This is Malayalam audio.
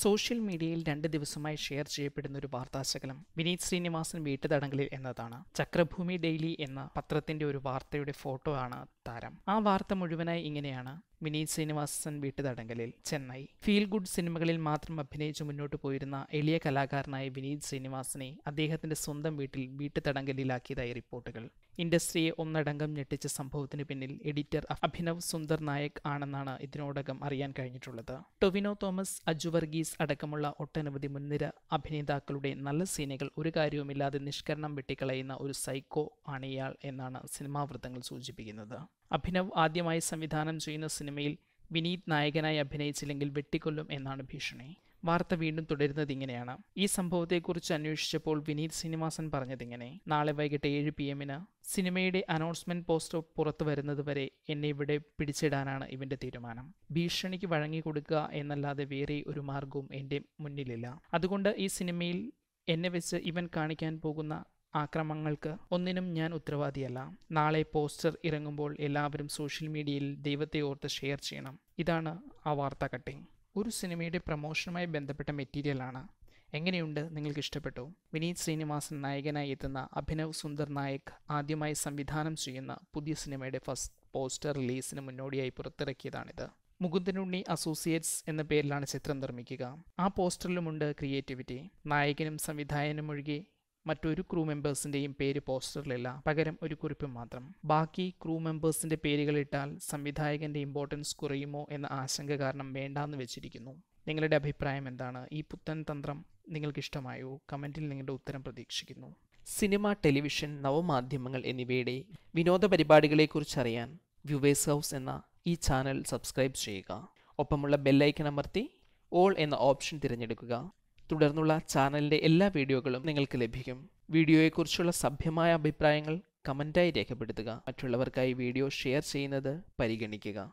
സോഷ്യൽ മീഡിയയിൽ രണ്ട് ദിവസമായി ഷെയർ ചെയ്യപ്പെടുന്ന ഒരു വാർത്താശകലം വിനീത് ശ്രീനിവാസൻ വീട്ടുതടങ്കലിൽ എന്നതാണ് ചക്രഭൂമി ഡെയിലി എന്ന പത്രത്തിന്റെ ഒരു വാർത്തയുടെ ഫോട്ടോ ആണ് താരം ആ വാർത്ത മുഴുവനായി ഇങ്ങനെയാണ് വിനീത് ശ്രീനിവാസൻ വീട്ടുതടങ്കലിൽ ചെന്നൈ ഫീൽ ഗുഡ് സിനിമകളിൽ മാത്രം അഭിനയിച്ച് മുന്നോട്ട് പോയിരുന്ന എളിയ കലാകാരനായ വിനീത് ശ്രീനിവാസനെ അദ്ദേഹത്തിന്റെ സ്വന്തം വീട്ടിൽ തടങ്കലിലാക്കിയതായി റിപ്പോർട്ടുകൾ ഇൻഡസ്ട്രിയെ ഒന്നടങ്കം ഞെട്ടിച്ച സംഭവത്തിന് പിന്നിൽ എഡിറ്റർ അഭിനവ് സുന്ദർ നായക് ആണെന്നാണ് ഇതിനോടകം അറിയാൻ കഴിഞ്ഞിട്ടുള്ളത് ടൊവിനോ തോമസ് അജു വർഗീസ് അടക്കമുള്ള ഒട്ടനവധി മുൻനിര അഭിനേതാക്കളുടെ നല്ല സീനുകൾ ഒരു കാര്യവുമില്ലാതെ നിഷ്കരണം വെട്ടിക്കളയുന്ന ഒരു സൈക്കോ ആണ് എന്നാണ് സിനിമാ വൃത്തങ്ങൾ സൂചിപ്പിക്കുന്നത് അഭിനവ് ആദ്യമായി സംവിധാനം ചെയ്യുന്ന സിനിമയിൽ വിനീത് നായകനായി അഭിനയിച്ചില്ലെങ്കിൽ വെട്ടിക്കൊല്ലും എന്നാണ് ഭീഷണി വാർത്ത വീണ്ടും തുടരുന്നത് ഇങ്ങനെയാണ് ഈ സംഭവത്തെക്കുറിച്ച് അന്വേഷിച്ചപ്പോൾ വിനീത് ശ്രീനിവാസൻ പറഞ്ഞതിങ്ങനെ നാളെ വൈകിട്ട് ഏഴ് പി എമ്മിന് സിനിമയുടെ അനൗൺസ്മെന്റ് പോസ്റ്റർ പുറത്തു വരുന്നതുവരെ എന്നെ ഇവിടെ പിടിച്ചിടാനാണ് ഇവന്റെ തീരുമാനം ഭീഷണിക്ക് വഴങ്ങിക്കൊടുക്കുക എന്നല്ലാതെ വേറെ ഒരു മാർഗവും എൻ്റെ മുന്നിലില്ല അതുകൊണ്ട് ഈ സിനിമയിൽ എന്നെ വെച്ച് ഇവൻ കാണിക്കാൻ പോകുന്ന ആക്രമങ്ങൾക്ക് ഒന്നിനും ഞാൻ ഉത്തരവാദിയല്ല നാളെ പോസ്റ്റർ ഇറങ്ങുമ്പോൾ എല്ലാവരും സോഷ്യൽ മീഡിയയിൽ ദൈവത്തെ ഓർത്ത് ഷെയർ ചെയ്യണം ഇതാണ് ആ വാർത്ത കട്ടിങ് ഒരു സിനിമയുടെ പ്രമോഷനുമായി ബന്ധപ്പെട്ട മെറ്റീരിയലാണ് എങ്ങനെയുണ്ട് നിങ്ങൾക്ക് ഇഷ്ടപ്പെട്ടു വിനീത് ശ്രീനിവാസൻ നായകനായി എത്തുന്ന അഭിനവ് സുന്ദർ നായക് ആദ്യമായി സംവിധാനം ചെയ്യുന്ന പുതിയ സിനിമയുടെ ഫസ്റ്റ് പോസ്റ്റർ റിലീസിന് മുന്നോടിയായി പുറത്തിറക്കിയതാണിത് മുകുന്ദനുണ്ണി അസോസിയേറ്റ്സ് എന്ന പേരിലാണ് ചിത്രം നിർമ്മിക്കുക ആ പോസ്റ്ററിലുമുണ്ട് ക്രിയേറ്റിവിറ്റി നായകനും സംവിധായകനും ഒഴികെ മറ്റൊരു ക്രൂ മെമ്പേഴ്സിൻ്റെയും പേര് പോസ്റ്ററിലില്ല പകരം ഒരു കുറിപ്പ് മാത്രം ബാക്കി ക്രൂ മെമ്പേഴ്സിൻ്റെ പേരുകളിട്ടാൽ സംവിധായകൻ്റെ ഇമ്പോർട്ടൻസ് കുറയുമോ എന്ന ആശങ്ക കാരണം വേണ്ടാന്ന് വെച്ചിരിക്കുന്നു നിങ്ങളുടെ അഭിപ്രായം എന്താണ് ഈ പുത്തൻ തന്ത്രം നിങ്ങൾക്ക് ഇഷ്ടമായോ കമൻറ്റിൽ നിങ്ങളുടെ ഉത്തരം പ്രതീക്ഷിക്കുന്നു സിനിമ ടെലിവിഷൻ നവമാധ്യമങ്ങൾ എന്നിവയുടെ വിനോദ പരിപാടികളെക്കുറിച്ചറിയാൻ വ്യൂവേഴ്സ് ഹൗസ് എന്ന ഈ ചാനൽ സബ്സ്ക്രൈബ് ചെയ്യുക ഒപ്പമുള്ള ബെല്ലൈക്കൺ അമർത്തി ഓൾ എന്ന ഓപ്ഷൻ തിരഞ്ഞെടുക്കുക തുടർന്നുള്ള ചാനലിൻ്റെ എല്ലാ വീഡിയോകളും നിങ്ങൾക്ക് ലഭിക്കും വീഡിയോയെക്കുറിച്ചുള്ള സഭ്യമായ അഭിപ്രായങ്ങൾ കമൻറ്റായി രേഖപ്പെടുത്തുക മറ്റുള്ളവർക്കായി വീഡിയോ ഷെയർ ചെയ്യുന്നത് പരിഗണിക്കുക